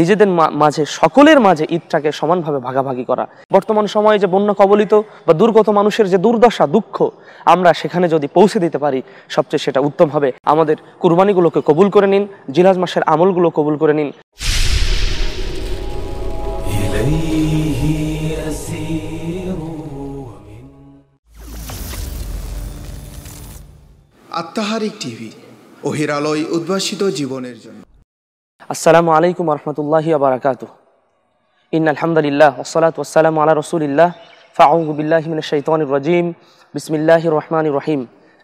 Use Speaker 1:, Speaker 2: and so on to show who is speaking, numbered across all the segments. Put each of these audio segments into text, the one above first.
Speaker 1: নিজেদের মাঝে সকলের মাঝে ঈদটাকে সমানভাবে ভাগাভাগি করা বর্তমান সময়ে যে বন্যা কবলিত বা দুর্গত মানুষের যে দুর্দশা দুঃখ আমরা সেখানে যদি পৌঁছে দিতে পারি সবচেয়ে সেটা উত্তম হবে আমাদের কুরবানিগুলোকে কবুল করে নিন জিলাজ মাসের আমলগুলো কবুল করে নিন আত্মাহারিক টিভি অহিরালয় উদ্ভাসিত জীবনের জন্য আসসালামু আলাইকুম রহমতুল্লাহি আবরাকাত ইন আলহামদুলিল্লাহ ওসলাত ওসালাম আলা রসুলিল্লাহ ফাউবিল্লাহমিন শৈতান রাজিম বিসমিল্লাহ রহমান রহিম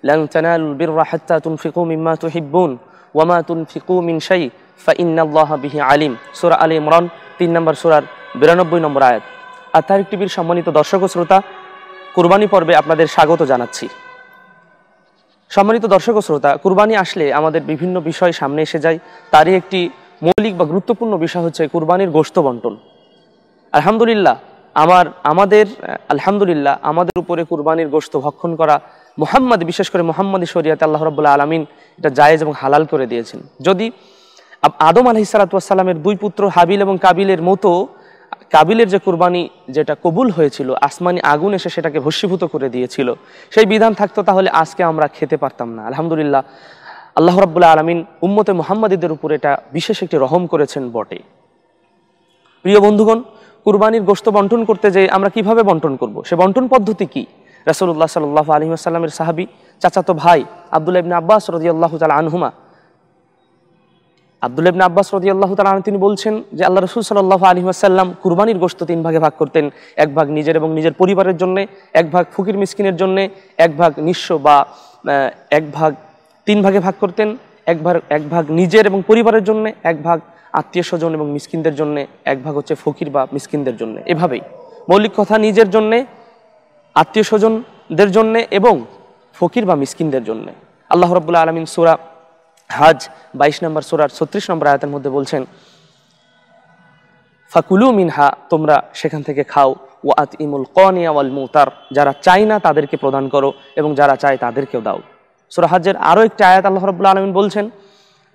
Speaker 1: লং তানালুল বিররা হাত্তা তুনফিকু মিম্মা তুহিব্বুন ওয়ামা তুনফিকু মিন শাই ফাইন্নাল্লাহ বিহি আলিম সূরা আলে ইমরান তিন নম্বর সুরার বিরানব্বই নম্বর আয়াত আত্মারিক টিভির সম্মানিত দর্শক ও শ্রোতা কুরবানি পর্বে আপনাদের স্বাগত জানাচ্ছি সম্মানিত দর্শক ও শ্রোতা কুরবানি আসলে আমাদের বিভিন্ন বিষয় সামনে এসে যায় তারই একটি মৌলিক বা গুরুত্বপূর্ণ বিষয় হচ্ছে কুরবানির গোস্ত বন্টন আলহামদুলিল্লাহ আমার আমাদের আলহামদুলিল্লাহ আমাদের উপরে কুরবানির গোস্ত ভক্ষণ করা মোহাম্মদ বিশেষ করে মোহাম্মদী শরিয়াতে আল্লাহ রব্বুল্লা আলমিন এটা জায়েজ এবং হালাল করে দিয়েছেন যদি আদম আলহি সালাতামের দুই পুত্র হাবিল এবং কাবিলের মতো কাবিলের যে কুরবানি যেটা কবুল হয়েছিল আসমানি আগুন এসে সেটাকে ভস্মীভূত করে দিয়েছিল সেই বিধান থাকতো তাহলে আজকে আমরা খেতে পারতাম না আলহামদুলিল্লাহ আল্লাহ রাবুল্লাহ আলমিন উম্মতে মোহাম্মদীদের উপর এটা বিশেষ একটি রহম করেছেন বটে প্রিয় বন্ধুগণ কুরবানির গোস্ত বন্টন করতে যে আমরা কিভাবে বন্টন করব। সে বন্টন পদ্ধতি কি রাসুল্লাহ সাল্লাহ আলহি আসাল্লামের সাহাবি চাচাতো ভাই আবদুল্লা ইবনা আব্বাস রদি আল্লাহ তালা আনহুমা আবদুল্লা ইবনা আব্বাস রদি আল্লাহ তালা তিনি বলছেন যে আল্লাহ রসুল সাল্লাহ আলহি আসাল্লাম কুরবানির গোস্ত তিন ভাগে ভাগ করতেন এক ভাগ নিজের এবং নিজের পরিবারের জন্য এক ভাগ ফকির মিসকিনের জন্য এক ভাগ নিঃস্ব বা এক ভাগ তিন ভাগে ভাগ করতেন এক ভাগ এক ভাগ নিজের এবং পরিবারের জন্য এক ভাগ আত্মীয় স্বজন এবং মিসকিনদের জন্য এক ভাগ হচ্ছে ফকির বা মিসকিনদের জন্য এভাবেই মৌলিক কথা নিজের জন্যে আত্মীয় স্বজনদের জন্যে এবং ফকির বা মিসকিনদের জন্যে আল্লাহ রবুল্লা আলমিন সুরা হাজ বাইশ নম্বর সুরার ছত্রিশ নম্বর আয়াতের মধ্যে বলছেন ফাকুলু মিনহা তোমরা সেখান থেকে খাও ওয়াত ইমুল কনিয়া ওয়াল মুতার যারা চায় না তাদেরকে প্রদান করো এবং যারা চায় তাদেরকেও দাও সুরাহাজের আরও একটি আয়াত আল্লাহ রবুল্লা আলমিন বলছেন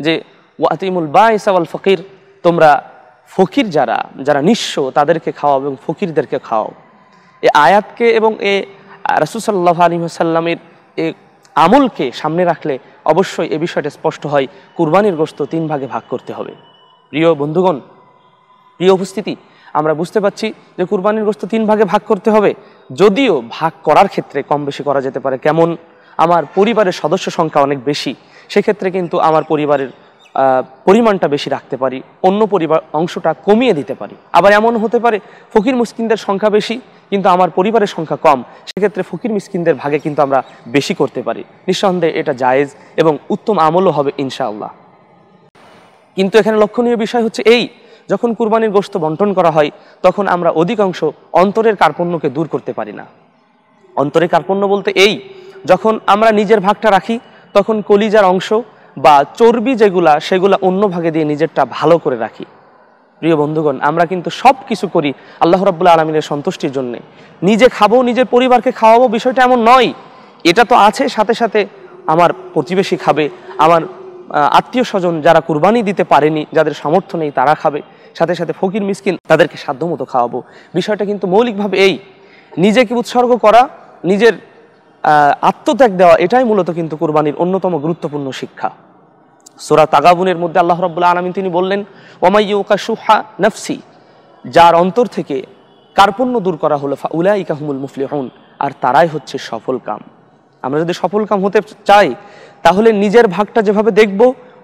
Speaker 1: যে ওয়াতিমুল বা ইসাউল ফকির তোমরা ফকির যারা যারা নিঃস্ব তাদেরকে খাওয়াও এবং ফকিরদেরকে খাওয়াও এ আয়াতকে এবং এ রাসুসাল্লাহ আলী সাল্লামের এ আমলকে সামনে রাখলে অবশ্যই এ বিষয়টা স্পষ্ট হয় কুরবানির গোস্ত তিন ভাগে ভাগ করতে হবে প্রিয় বন্ধুগণ প্রিয় উপস্থিতি আমরা বুঝতে পাচ্ছি যে কুরবানির গোস্ত তিন ভাগে ভাগ করতে হবে যদিও ভাগ করার ক্ষেত্রে কম বেশি করা যেতে পারে কেমন আমার পরিবারের সদস্য সংখ্যা অনেক বেশি সেক্ষেত্রে কিন্তু আমার পরিবারের পরিমাণটা বেশি রাখতে পারি অন্য পরিবার অংশটা কমিয়ে দিতে পারি আবার এমন হতে পারে ফকির মুসকিনদের সংখ্যা বেশি কিন্তু আমার পরিবারের সংখ্যা কম সেক্ষেত্রে ফকির মিসকিনদের ভাগে কিন্তু আমরা বেশি করতে পারি নিঃসন্দেহে এটা জায়েজ এবং উত্তম আমলও হবে ইনশাআল্লাহ কিন্তু এখানে লক্ষণীয় বিষয় হচ্ছে এই যখন কুরবানির গোস্ত বন্টন করা হয় তখন আমরা অধিকাংশ অন্তরের কার্পণ্যকে দূর করতে পারি না অন্তরের কার্পণ্য বলতে এই যখন আমরা নিজের ভাগটা রাখি তখন কলিজার অংশ বা চর্বি যেগুলা সেগুলা অন্য ভাগে দিয়ে নিজেরটা ভালো করে রাখি প্রিয় বন্ধুগণ আমরা কিন্তু সব কিছু করি আল্লাহ রাবুল্লাহ আলমিনের সন্তুষ্টির জন্য নিজে খাবো নিজের পরিবারকে খাওয়াবো বিষয়টা এমন নয় এটা তো আছে সাথে সাথে আমার প্রতিবেশী খাবে আমার আত্মীয় স্বজন যারা কুরবানি দিতে পারেনি যাদের সামর্থ্য নেই তারা খাবে সাথে সাথে ফকির মিসকিন তাদেরকে সাধ্যমতো খাওয়াবো বিষয়টা কিন্তু মৌলিকভাবে এই নিজেকে উৎসর্গ করা নিজের আত্মত্যাগ দেওয়া এটাই মূলত কিন্তু কুরবানির অন্যতম গুরুত্বপূর্ণ শিক্ষা সোরা তাগাবুনের মধ্যে আল্লাহ রব্বুল্লা আলমিন তিনি বললেন ওমাইউকা সুহা নফসি যার অন্তর থেকে কার্পণ্য দূর করা হলো উলাই উলাইকা মুফলি হন আর তারাই হচ্ছে সফল কাম আমরা যদি সফল কাম হতে চাই তাহলে নিজের ভাগটা যেভাবে দেখব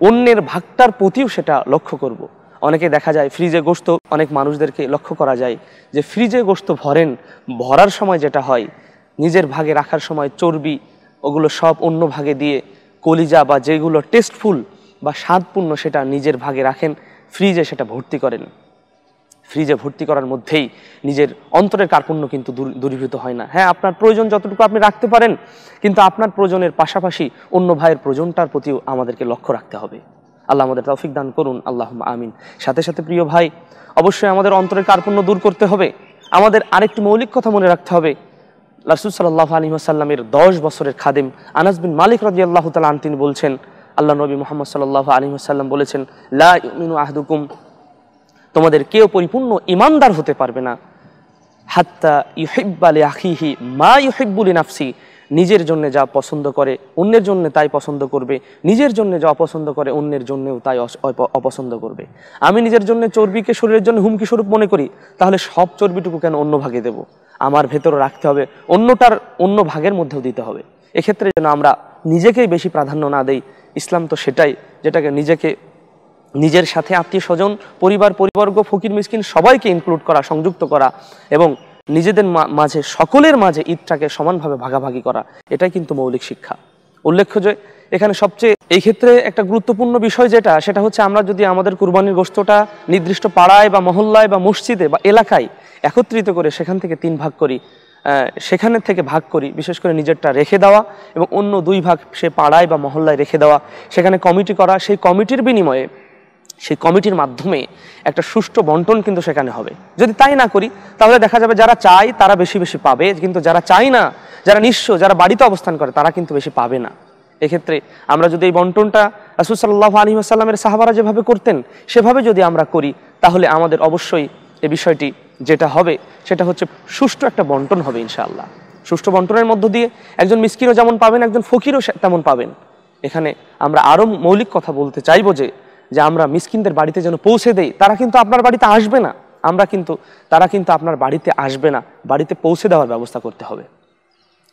Speaker 1: অন্যের ভাগটার প্রতিও সেটা লক্ষ্য করব। অনেকে দেখা যায় ফ্রিজে গোস্ত অনেক মানুষদেরকে লক্ষ্য করা যায় যে ফ্রিজে গোস্ত ভরেন ভরার সময় যেটা হয় নিজের ভাগে রাখার সময় চর্বি ওগুলো সব অন্য ভাগে দিয়ে কলিজা বা যেগুলো টেস্টফুল বা স্বাদপূর্ণ সেটা নিজের ভাগে রাখেন ফ্রিজে সেটা ভর্তি করেন ফ্রিজে ভর্তি করার মধ্যেই নিজের অন্তরের কার্পণ্য কিন্তু দূরীভূত হয় না হ্যাঁ আপনার প্রয়োজন যতটুকু আপনি রাখতে পারেন কিন্তু আপনার প্রয়োজনের পাশাপাশি অন্য ভাইয়ের প্রয়োজনটার প্রতিও আমাদেরকে লক্ষ্য রাখতে হবে আল্লাহ আমাদের তৌফিক দান করুন আল্লাহ আমিন সাথে সাথে প্রিয় ভাই অবশ্যই আমাদের অন্তরের কার্পণ্য দূর করতে হবে আমাদের আরেকটি মৌলিক কথা মনে রাখতে হবে রাসুল সাল্লাহ আলী আসাল্লামের দশ বছরের খাদেম আনাস বিন মালিক রাজি আল্লাহ তালান তিনি বলছেন আল্লাহ নবী মোহাম্মদ সাল্লাহ আলী আসাল্লাম বলেছেন লা আহদুকুম তোমাদের কেউ পরিপূর্ণ ইমানদার হতে পারবে না হাত্তা ইহিব্বালে আখিহি মা ইহিব্বুলি নাফসি নিজের জন্য যা পছন্দ করে অন্যের জন্য তাই পছন্দ করবে নিজের জন্য যা অপছন্দ করে অন্যের জন্যেও তাই অপছন্দ করবে আমি নিজের জন্য চর্বিকে শরীরের জন্য হুমকি স্বরূপ মনে করি তাহলে সব চর্বিটুকু কেন অন্য ভাগে দেবো আমার ভেতরে রাখতে হবে অন্যটার অন্য ভাগের মধ্যেও দিতে হবে এক্ষেত্রে যেন আমরা নিজেকেই বেশি প্রাধান্য না দেই ইসলাম তো সেটাই যেটাকে নিজেকে নিজের সাথে আত্মীয় স্বজন পরিবার পরিবর্গ ফকির মিসকিন সবাইকে ইনক্লুড করা সংযুক্ত করা এবং নিজেদের মাঝে সকলের মাঝে ঈদটাকে সমানভাবে ভাগাভাগি করা এটাই কিন্তু মৌলিক শিক্ষা উল্লেখ্য যে এখানে সবচেয়ে এই ক্ষেত্রে একটা গুরুত্বপূর্ণ বিষয় যেটা সেটা হচ্ছে আমরা যদি আমাদের কুরবানির গোস্তটা নির্দিষ্ট পাড়ায় বা মহল্লায় বা মসজিদে বা এলাকায় একত্রিত করে সেখান থেকে তিন ভাগ করি সেখানের থেকে ভাগ করি বিশেষ করে নিজেরটা রেখে দেওয়া এবং অন্য দুই ভাগ সে পাড়ায় বা মহল্লায় রেখে দেওয়া সেখানে কমিটি করা সেই কমিটির বিনিময়ে সেই কমিটির মাধ্যমে একটা সুষ্ঠু বন্টন কিন্তু সেখানে হবে যদি তাই না করি তাহলে দেখা যাবে যারা চায় তারা বেশি বেশি পাবে কিন্তু যারা চায় না যারা নিঃস্ব যারা বাড়িতে অবস্থান করে তারা কিন্তু বেশি পাবে না এক্ষেত্রে আমরা যদি এই বন্টনটা রাসুল সাল্লাহ আলী আসাল্লামের সাহাবারা যেভাবে করতেন সেভাবে যদি আমরা করি তাহলে আমাদের অবশ্যই এ বিষয়টি যেটা হবে সেটা হচ্ছে সুষ্ঠু একটা বন্টন হবে ইনশাআল্লাহ সুষ্ঠু বন্টনের মধ্য দিয়ে একজন মিসকিরও যেমন পাবেন একজন ফকিরও তেমন পাবেন এখানে আমরা আরও মৌলিক কথা বলতে চাইব যে যে আমরা মিসকিনদের বাড়িতে যেন পৌঁছে দেই তারা কিন্তু আপনার বাড়িতে আসবে না আমরা কিন্তু তারা কিন্তু আপনার বাড়িতে আসবে না বাড়িতে পৌঁছে দেওয়ার ব্যবস্থা করতে হবে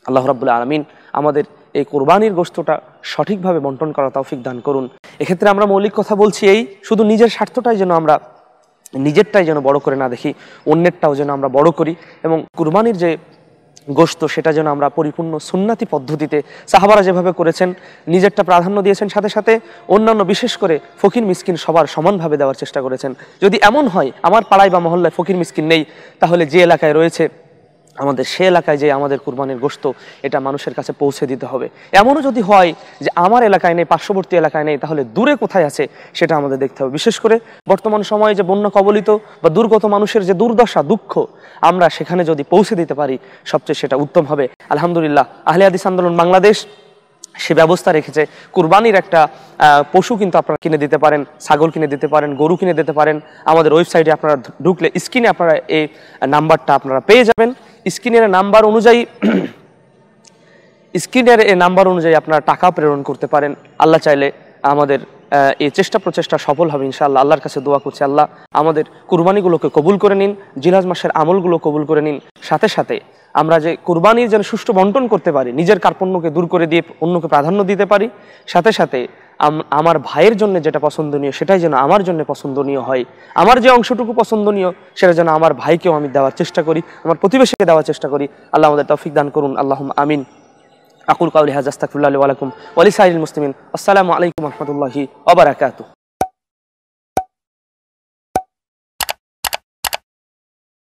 Speaker 1: আল্লাহ রাবুল্লাহ আলমিন আমাদের এই কোরবানির গোস্তটা সঠিকভাবে বন্টন করা তৌফিক দান করুন এক্ষেত্রে আমরা মৌলিক কথা বলছি এই শুধু নিজের স্বার্থটাই যেন আমরা নিজেরটাই যেন বড় করে না দেখি অন্যেরটাও যেন আমরা বড় করি এবং কুরবানির যে গোস্ত সেটা যেন আমরা পরিপূর্ণ সুন্নাতি পদ্ধতিতে সাহাবারা যেভাবে করেছেন নিজেরটা প্রাধান্য দিয়েছেন সাথে সাথে অন্যান্য বিশেষ করে ফকির মিসকিন সবার সমানভাবে দেওয়ার চেষ্টা করেছেন যদি এমন হয় আমার পাড়ায় বা মহল্লায় ফকির মিসকিন নেই তাহলে যে এলাকায় রয়েছে আমাদের সে এলাকায় যে আমাদের কুরবানির গোস্ত এটা মানুষের কাছে পৌঁছে দিতে হবে এমনও যদি হয় যে আমার এলাকায় নেই পার্শ্ববর্তী এলাকায় নেই তাহলে দূরে কোথায় আছে সেটা আমাদের দেখতে হবে বিশেষ করে বর্তমান সময়ে যে বন্য কবলিত বা দুর্গত মানুষের যে দুর্দশা দুঃখ আমরা সেখানে যদি পৌঁছে দিতে পারি সবচেয়ে সেটা উত্তম হবে আলহামদুলিল্লাহ আহলে আদিস আন্দোলন বাংলাদেশ সে ব্যবস্থা রেখেছে কুরবানির একটা পশু কিন্তু আপনারা কিনে দিতে পারেন ছাগল কিনে দিতে পারেন গরু কিনে দিতে পারেন আমাদের ওয়েবসাইটে আপনারা ঢুকলে স্ক্রিনে আপনারা এই নাম্বারটা আপনারা পেয়ে যাবেন স্ক্রিনের নাম্বার অনুযায়ী স্ক্রিনের এই নাম্বার অনুযায়ী আপনারা টাকা প্রেরণ করতে পারেন আল্লাহ চাইলে আমাদের এই চেষ্টা প্রচেষ্টা সফল হবে ইনশাল্লাহ আল্লাহর কাছে দোয়া করছি আল্লাহ আমাদের কুরবানিগুলোকে কবুল করে নিন জিলাজ মাসের আমলগুলো কবুল করে নিন সাথে সাথে আমরা যে কোরবানির যেন সুষ্ঠু বন্টন করতে পারি নিজের কার্পণ্যকে দূর করে দিয়ে অন্যকে প্রাধান্য দিতে পারি সাথে সাথে আমার ভাইয়ের জন্য যেটা পছন্দনীয় সেটাই যেন আমার জন্য পছন্দনীয় হয় আমার যে অংশটুকু পছন্দনীয় সেটা যেন আমার ভাইকেও আমি দেওয়ার চেষ্টা করি আমার প্রতিবেশীকে দেওয়ার চেষ্টা করি আল্লাহ আমাদের তৌফিক দান করুন আল্লাহ আমিন আকুল কাউলি হাজ আস্তাকুল্লাহ আলাইকুম ওয়ালিসাইল মুসলিম আসসালামু আলাইকুম রহমতুল্লাহি ওবরাকাতু